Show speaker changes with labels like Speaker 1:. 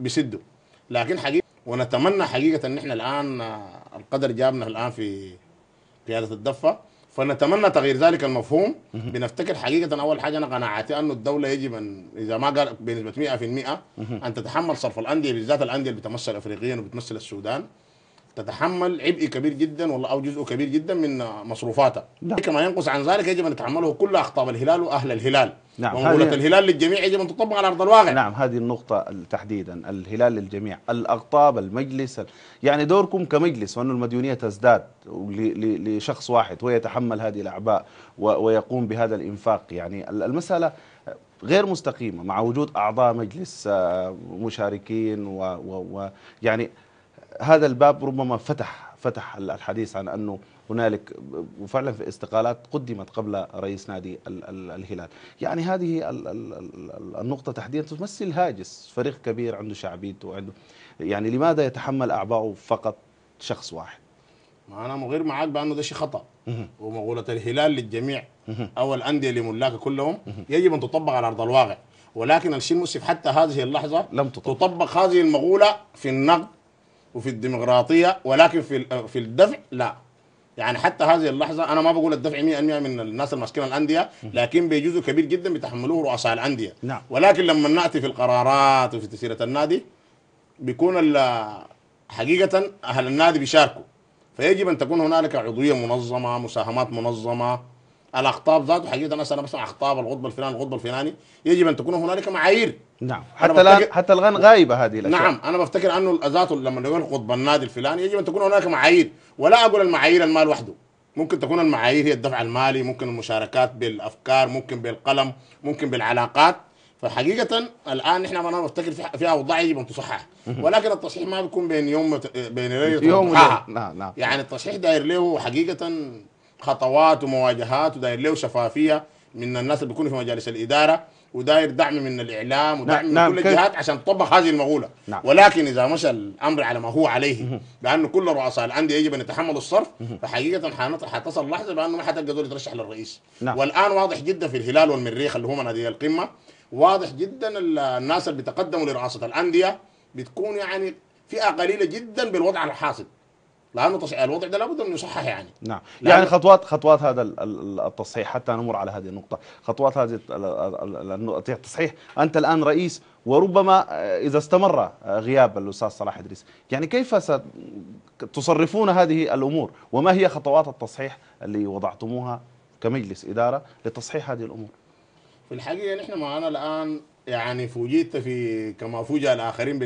Speaker 1: بيسدوا لكن حقيقة ونتمنى حقيقة ان احنا الان آه، القدر جابنا الان في قيادة الدفة فنتمنى تغيير ذلك المفهوم بنفتكر حقيقة أول حاجة أنا قناعتي أنه الدولة يجب أن إذا ما قال بنسبة 100% أن تتحمل صرف الأندية بالذات الأندية اللي بتمثل أفريقيا وبتمثل السودان تتحمل عبء كبير جدا ولا او جزء كبير جدا من مصروفاتها نعم. كما ينقص عن ذلك يجب ان نتحمله كل اخطاب الهلال واهل الهلال
Speaker 2: نعم هذه الهلال للجميع يجب ان تطبق على ارض الواقع نعم هذه النقطة تحديدا الهلال للجميع الاقطاب المجلس يعني دوركم كمجلس وان المديونية تزداد لشخص واحد ويتحمل هذه الاعباء ويقوم بهذا الانفاق يعني المسألة غير مستقيمة مع وجود اعضاء مجلس آه، مشاركين ويعني و و يعني هذا الباب ربما فتح فتح الحديث عن انه هنالك وفعلا في استقالات قدمت قبل رئيس نادي الهلال يعني هذه النقطة تحديدا تمثل هاجس فريق كبير عنده شعبيته وعنده يعني لماذا يتحمل اعباءه فقط شخص واحد
Speaker 1: ما أنا مغير معاك بأنه ده شيء خطأ ومقولة الهلال
Speaker 2: للجميع أو
Speaker 1: الأندية لملاك كلهم يجب أن تطبق على أرض الواقع ولكن الشيء المؤسف حتى هذه اللحظة لم تطبق, تطبق هذه المقولة في النقد وفي الديمقراطيه ولكن في في الدفع لا يعني حتى هذه اللحظه انا ما بقول الدفع 100% من الناس الماسكين الانديه لكن بجزء كبير جدا بيتحملوه رؤساء الانديه نعم. ولكن لما ناتي في القرارات وفي تسيرة النادي بيكون حقيقه اهل النادي بيشاركوا فيجب ان تكون هنالك عضويه منظمه مساهمات منظمه الاخطاب ذاته حقيقه انا مثلا بسمع اخطاب الغضب الفلاني الغضب الفلاني يجب ان تكون هنالك معايير
Speaker 2: نعم حتى الان بفتكر... حتى الان غايبه هذه الاشياء نعم
Speaker 1: انا بفتكر انه ذاته لما نقول قطب النادي الفلاني يجب ان تكون هناك معايير ولا اقول المعايير المال وحده ممكن تكون المعايير هي الدفع المالي ممكن المشاركات بالافكار ممكن بالقلم ممكن بالعلاقات فحقيقة الآن نحن أنا بفتكر في أوضاع يجب أن تصحح ولكن التصحيح ما بيكون بين يوم بين ليلة يوم نعم نعم يعني التصحيح داير له حقيقة خطوات ومواجهات وداير له شفافيه من الناس اللي بيكونوا في مجالس الاداره وداير دعم من الاعلام نعم، ودعم نعم من نعم كل الجهات عشان تطبق هذه المقوله نعم ولكن اذا مشى الامر على ما هو عليه بانه كل رؤساء الانديه يجب ان يتحملوا الصرف فحقيقه حتصل لحظه بانه ما حتلقى دول يترشح للرئيس نعم والان واضح جدا في الهلال والمريخ اللي هم هذه القمه واضح جدا الناس اللي بتقدموا لرئاسه الانديه بتكون يعني فئه قليله جدا بالوضع الحاصل لانه تصحيح الوضع ده لابد انه يصحح يعني
Speaker 2: نعم يعني خطوات خطوات هذا التصحيح حتى نمر على هذه النقطه خطوات هذه التصحيح انت الان رئيس وربما آه، اذا استمر آه، غياب الاستاذ صلاح ادريس يعني كيف ستصرفون هذه الامور وما هي خطوات التصحيح اللي وضعتموها كمجلس اداره لتصحيح هذه الامور في الحقيقه نحن معنا الان يعني فوجئت في كما فوجئ الاخرين